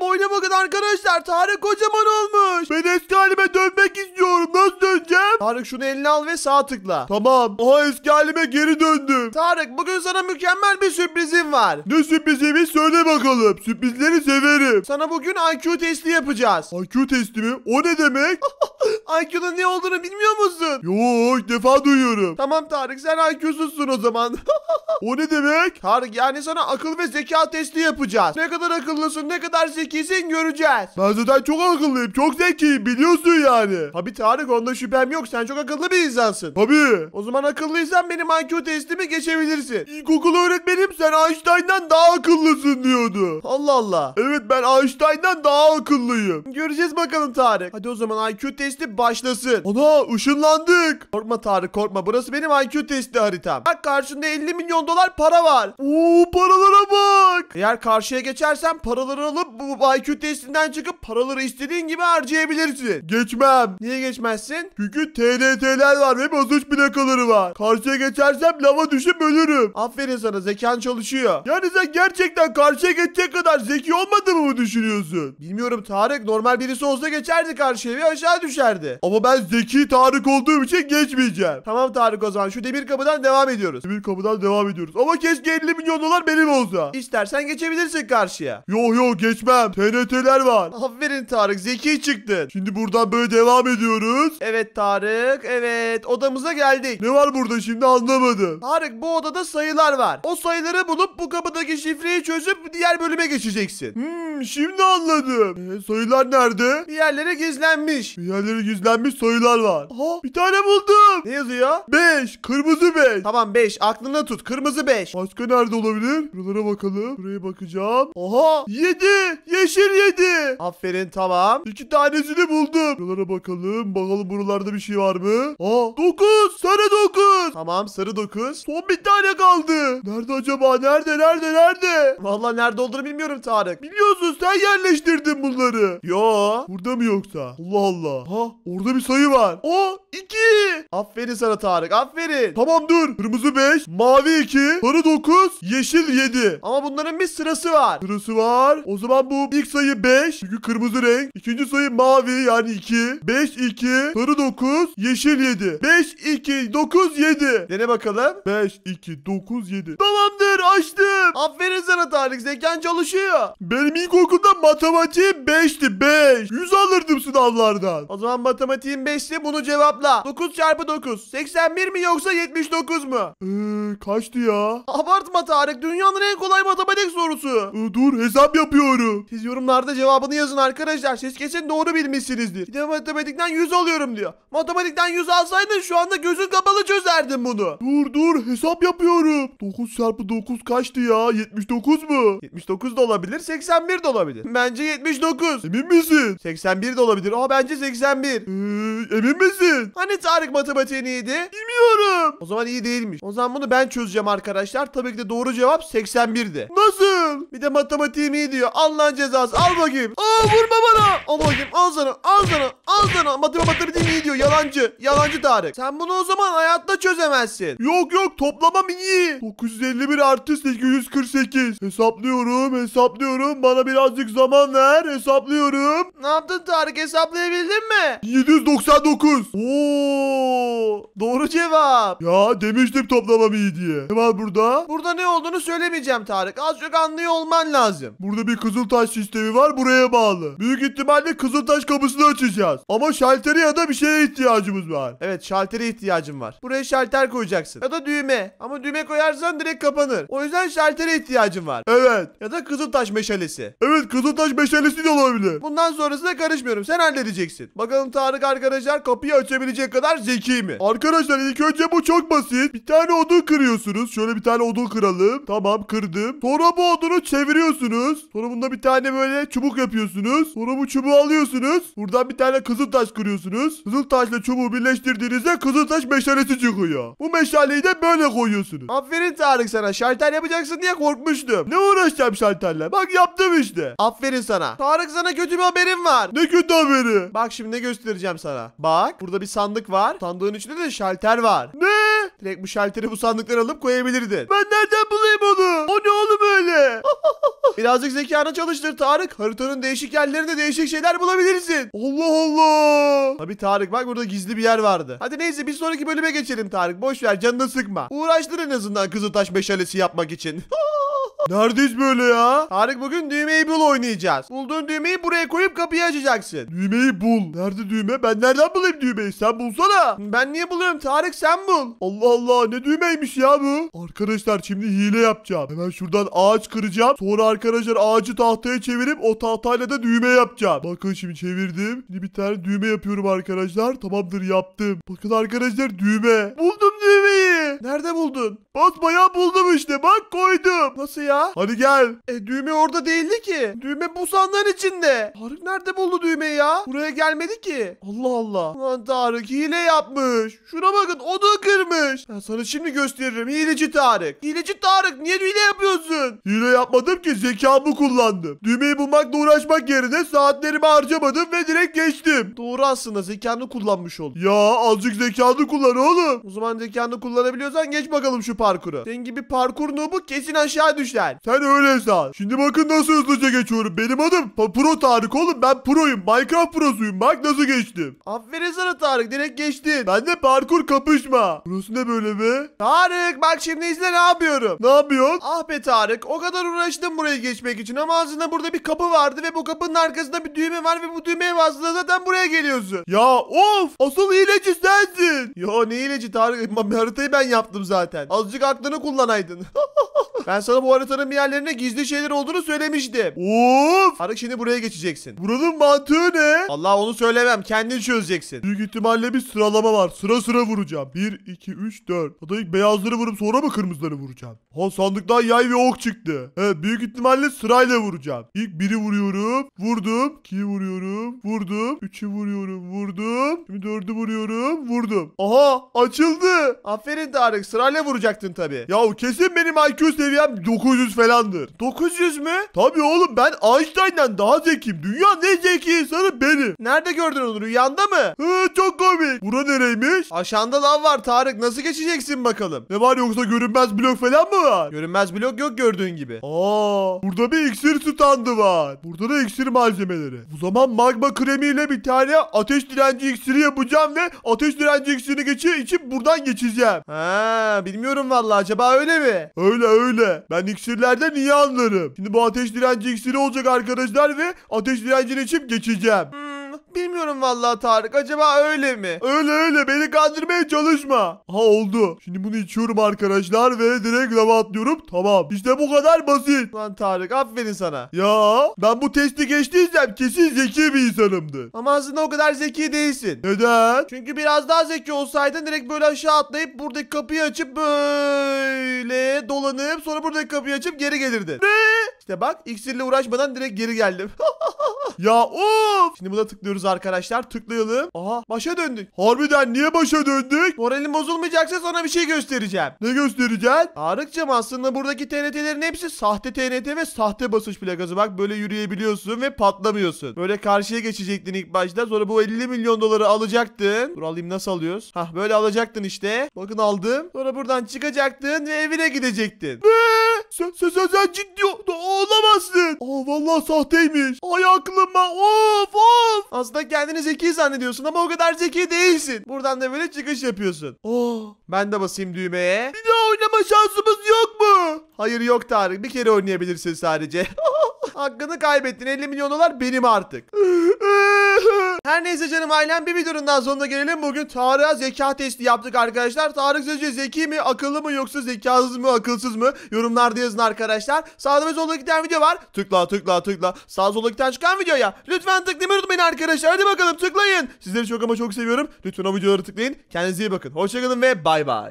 Boyuna bakın arkadaşlar Tarık kocaman olmuş. Ben eski halime dönmek istiyorum. Nasıl döneceğim? Tarık şunu eline al ve sağ tıkla. Tamam. Oha eski halime geri döndüm. Tarık bugün sana mükemmel bir sürprizim var. Ne sürprizimi söyle bakalım. Sürprizleri severim. Sana bugün IQ testi yapacağız. IQ testi mi? O ne demek? IQ'nun ne olduğunu bilmiyor musun? Yo defa duyuyorum. Tamam Tarık sen IQ'susun o zaman. o ne demek? Tarık yani sana akıl ve zeka testi yapacağız. Ne kadar akıllısın ne kadar zekisin göreceğiz. Ben zaten çok akıllıyım çok zekiyim biliyorsun yani. Tabi Tarık onda şüphem yok sen çok akıllı bir insansın. Tabi. O zaman akıllıysan benim IQ testimi geçebilirsin. İlkokul öğretmenim sen Einstein'dan daha akıllısın diyordu. Allah Allah. Evet ben Einstein'dan daha akıllıyım. Göreceğiz bakalım Tarık. Hadi o zaman IQ testi başlasın. Ana ışınlandık. Korkma Tarık korkma. Burası benim IQ testi haritam. Bak karşında 50 milyon dolar para var. Oo paralara bak. Eğer karşıya geçersen paraları alıp bu IQ testinden çıkıp paraları istediğin gibi harcayabilirsin. Geçmem. Niye geçmezsin? Çünkü TNT'ler var ve basınç plakaları var. Karşıya geçersem lava düşüp ölürüm. Aferin sana zekan çalışıyor. Yani sen gerçekten karşıya geçecek kadar zeki olmadığını mı düşünüyorsun? Bilmiyorum Tarık normal birisi olsa geçerdi karşıya ve aşağı düşerdi verdi. Ama ben zeki Tarık olduğum için geçmeyeceğim. Tamam Tarık o zaman şu demir kapıdan devam ediyoruz. Demir kapıdan devam ediyoruz. Ama keşke 50 milyon dolar benim olsa. İstersen geçebilirsin karşıya. Yo yo geçmem. TNT'ler var. Aferin Tarık zeki çıktın. Şimdi buradan böyle devam ediyoruz. Evet Tarık evet odamıza geldik. Ne var burada şimdi anlamadım. Tarık bu odada sayılar var. O sayıları bulup bu kapıdaki şifreyi çözüp diğer bölüme geçeceksin. Hmm şimdi anladım. E, sayılar nerede? Bir yerlere gizlenmiş. Bir yerlere gizlenmiş yüzlenmiş soyular var. Aha bir tane buldum. Ne yazıyor? 5. Kırmızı 5. Tamam 5. Aklında tut. Kırmızı 5. Başka nerede olabilir? Buralara bakalım. Buraya bakacağım. Aha 7. Yeşil 7. Aferin tamam. 2 tanesini buldum. Buralara bakalım. Bakalım buralarda bir şey var mı? Aa 9. Sarı 9. Tamam sarı 9. Son bir tane kaldı. Nerede acaba? Nerede? Nerede? Nerede? Valla nerede olduğunu bilmiyorum Tarık. Biliyorsun sen yerleştirdin bunları. Yo. Burada mı yoksa? Allah Allah. Ha orada bir sayı var. O 2. Aferin sana Tarık. Aferin. Tamam dur. Kırmızı 5, mavi 2, sarı 9, yeşil 7. Ama bunların bir sırası var. Sırası var. O zaman bu ilk sayı 5. Çünkü kırmızı renk. İkinci sayı mavi yani 2. 5 2, sarı 9, yeşil 7. 5 2 9 7. Dene bakalım. 5 2 9 7. Tamamdır açtım. Aferin sana Tarık. Zekan çalışıyor. Benim ilk okulda matematiğim 5'ti 5. 100 alırdım sınavlardan. O zaman matematiğim 5'ti bunu cevapla. 9 çarpı mı 9? 81 mi yoksa 79 mu? Eee kaçtı ya? Abartma Tarık. Dünyanın en kolay matematik sorusu. Ee, dur hesap yapıyorum. Siz yorumlarda cevabını yazın arkadaşlar. Siz kesin doğru bilmişsinizdir. Bir de matematikten 100 alıyorum diyor. Matematikten 100 alsaydın şu anda gözün kapalı çözerdin bunu. Dur dur hesap yapıyorum. 9 çarpı 9 kaçtı ya? 79 mu? 79 da olabilir 81 de olabilir. Bence 79. Emin misin? 81 de olabilir. Aa bence 81. Ee, emin misin? Hani Tarık matematik matematiğe neydi? Bilmiyorum. O zaman iyi değilmiş. O zaman bunu ben çözeceğim arkadaşlar. Tabii ki de doğru cevap 81'di. Nasıl? Bir de matematiğim iyi diyor. Allah'ın cezası. Al bakayım. Aa vurma bana. Al bakayım. Al sana. Al sana. Al sana. Matematiğim iyi diyor. Yalancı. Yalancı Tarık. Sen bunu o zaman hayatta çözemezsin. Yok yok toplamam iyi. 951 artı 848. Hesaplıyorum hesaplıyorum. Bana birazcık zaman ver. Hesaplıyorum. Ne yaptın Tarık hesaplayabildin mi? 799. Oo Doğru cevap. Ya demiştim toplamam iyi diye. Ne var burada? Burada ne olduğunu söylemeyeceğim Tarık. Az çok anlıyor olman lazım. Burada bir kızıl taş sistemi var buraya bağlı. Büyük ihtimalle kızıl taş kapısını açacağız. Ama şalteri ya da bir şeye ihtiyacımız var. Evet şaltere ihtiyacım var. Buraya şalter koyacaksın. Ya da düğme. Ama düğme koyarsan direkt kapanır. O yüzden şaltere ihtiyacım var. Evet. Ya da kızıl taş meşalesi. Evet kızıl taş meşalesi de olabilir. Bundan sonrasına karışmıyorum. Sen halledeceksin. Bakalım Tarık arkadaşlar kapıyı açabilecek kadar zeki mi? Arkadaşlar ilk önce bu çok basit. Bir tane odun kırıyorsunuz. Şöyle bir tane odun kıralım. Tamam kırdım. Sonra bu odunu çeviriyorsunuz. Sonra bunda bir tane böyle çubuk yapıyorsunuz. Sonra bu çubuğu alıyorsunuz. Buradan bir tane kızıl taş kırıyorsunuz. Kızıl taşla çubuğu birleştirdiğinizde kızıl taş meşalesi çıkıyor. Bu meşaleyi de böyle koyuyorsunuz. Aferin Tarık sana. Şalter yapacaksın diye korkmuştum. Ne uğraşacağım şalterle? Bak yaptım işte. Aferin sana. Tarık sana kötü bir haberim var. Ne kötü haberi? Bak şimdi ne göstereceğim sana. Bak burada bir sandık var. Sandığın içinde üstünde de şalter var. Ne? Direkt bu şalteri bu sandıklara alıp koyabilirdin. Ben nereden bulayım onu? O ne oğlum öyle? Birazcık zekanı çalıştır Tarık. Haritanın değişik yerlerinde değişik şeyler bulabilirsin. Allah Allah. Tabii Tarık bak burada gizli bir yer vardı. Hadi neyse bir sonraki bölüme geçelim Tarık. Boş ver canını sıkma. Uğraştır en azından Kızıltaş meşalesi yapmak için. Neredeyiz böyle ya? Tarık bugün düğmeyi bul oynayacağız. Bulduğun düğmeyi buraya koyup kapıyı açacaksın. Düğmeyi bul. Nerede düğme? Ben nereden bulayım düğmeyi? Sen bulsana. Ben niye buluyorum? Tarık sen bul. Allah Allah ne düğmeymiş ya bu? Arkadaşlar şimdi hile yapacağım. Hemen şuradan ağaç kıracağım. Sonra arkadaşlar ağacı tahtaya çevirip o tahtayla da düğme yapacağım. Bakın şimdi çevirdim. Şimdi bir tane düğme yapıyorum arkadaşlar. Tamamdır yaptım. Bakın arkadaşlar düğme. Buldum. Nerede buldun? Basmaya buldum işte bak koydum. Nasıl ya? Hadi gel. E düğme orada değildi ki. Düğme bu sandığın içinde. Tarık nerede buldu düğmeyi ya? Buraya gelmedi ki. Allah Allah. Lan Tarık hile yapmış. Şuna bakın o da kır. Tarık'mış. Ben sana şimdi gösteririm. Hileci Tarık. Hileci Tarık niye hile yapıyorsun? Hile yapmadım ki zekamı kullandım. Düğmeyi bulmakla uğraşmak yerine saatlerimi harcamadım ve direkt geçtim. Doğru aslında zekanı kullanmış oldun. Ya azıcık zekanı kullan oğlum. O zaman zekanı kullanabiliyorsan geç bakalım şu parkuru. Sen gibi parkur nobu kesin aşağı düşer. Sen öyle san. Şimdi bakın nasıl hızlıca geçiyorum. Benim adım pa Pro Tarık oğlum. Ben proyum. Minecraft prosuyum. Bak nasıl geçtim. Aferin sana Tarık. Direkt geçtin. Ben de parkur kapışma. Burası yapıyoruz? Ne böyle be? Tarık bak şimdi izle ne yapıyorum. Ne yapıyorsun? Ah be Tarık o kadar uğraştım buraya geçmek için ama aslında burada bir kapı vardı ve bu kapının arkasında bir düğme var ve bu düğmeye bastığında zaten buraya geliyorsun. Ya of asıl hileci sensin. Yo ne hileci Tarık haritayı ben yaptım zaten. Azıcık aklını kullanaydın. Ben sana bu haritanın bir yerlerine gizli şeyler olduğunu söylemiştim. Uf! Harik şimdi buraya geçeceksin. Buranın mantığı ne? Allah onu söylemem. Kendin çözeceksin. Büyük ihtimalle bir sıralama var. Sıra sıra vuracağım. 1, 2, 3, 4. Hatta ilk beyazları vurup sonra mı kırmızıları vuracağım? Ha sandıktan yay ve ok çıktı. He büyük ihtimalle sırayla vuracağım. İlk biri vuruyorum. Vurdum. İkiyi vuruyorum. Vurdum vuruyorum. 3'ü vuruyorum. Vurdum. Şimdi 4'ü vuruyorum. Vurdum. Aha açıldı. Aferin Tarık. Sırayla vuracaktın tabii. Yahu kesin benim IQ seviyem 900 falandır. 900 mü? Tabii oğlum ben Einstein'dan daha zekiyim. Dünya ne zeki insanı benim. Nerede gördün onu? Rüyanda mı? Hı, çok komik. Bura nereymiş? Aşağında lav var Tarık. Nasıl geçeceksin bakalım? Ne var yoksa görünmez blok falan mı var? Görünmez blok yok gördüğün gibi. Aa, burada bir iksir tutandı var. Burada da iksir malzemeleri. Bu zaman magma kremiyle kendime bir tane ateş direnci iksiri yapacağım ve ateş direnci iksirini geçir içip buradan geçeceğim. Ha bilmiyorum vallahi acaba öyle mi? Öyle öyle. Ben iksirlerden niye anlarım. Şimdi bu ateş direnci iksiri olacak arkadaşlar ve ateş direncini içip geçeceğim. Hmm. Bilmiyorum vallahi Tarık. Acaba öyle mi? Öyle öyle. Beni kandırmaya çalışma. Ha oldu. Şimdi bunu içiyorum arkadaşlar ve direkt lava atlıyorum. Tamam. İşte bu kadar basit. Lan Tarık aferin sana. Ya ben bu testi geçtiysem kesin zeki bir insanımdı. Ama aslında o kadar zeki değilsin. Neden? Çünkü biraz daha zeki olsaydın direkt böyle aşağı atlayıp buradaki kapıyı açıp böyle dolanıp sonra buradaki kapıyı açıp geri gelirdin. Ne? İşte bak iksirle uğraşmadan direkt geri geldim. Ya of. Şimdi buna tıklıyoruz arkadaşlar. Tıklayalım. Aha başa döndük. Harbiden niye başa döndük? Moralim bozulmayacaksa sana bir şey göstereceğim. Ne göstereceğim? Tarık'cığım aslında buradaki TNT'lerin hepsi sahte TNT ve sahte basınç plakası. Bak böyle yürüyebiliyorsun ve patlamıyorsun. Böyle karşıya geçecektin ilk başta. Sonra bu 50 milyon doları alacaktın. Dur alayım nasıl alıyoruz? Hah böyle alacaktın işte. Bakın aldım. Sonra buradan çıkacaktın ve evine gidecektin. Ve sen, sen, sen, sen ciddi olamazsın. Aa vallahi sahteymiş. Ay aklıma of of. Aslında kendini zeki zannediyorsun ama o kadar zeki değilsin. Buradan da böyle çıkış yapıyorsun. Oo, oh, ben de basayım düğmeye. Bir daha oynama şansımız yok mu? Hayır yok Tarık. Bir kere oynayabilirsin sadece. Hakkını kaybettin. 50 milyon dolar benim artık. Her neyse canım ailem bir videonun daha sonuna gelelim. Bugün Tarık'a zeka testi yaptık arkadaşlar. Tarık sizce zeki mi, akıllı mı yoksa zekasız mı, akılsız mı? Yorumlarda yazın arkadaşlar. Sağda ve solda giden video var. Tıkla tıkla tıkla. Sağ solda giden çıkan videoya. Lütfen tıklamayı unutmayın arkadaşlar. Hadi bakalım tıklayın. Sizleri çok ama çok seviyorum. Lütfen o videoları tıklayın. Kendinize iyi bakın. Hoşçakalın ve bay bay.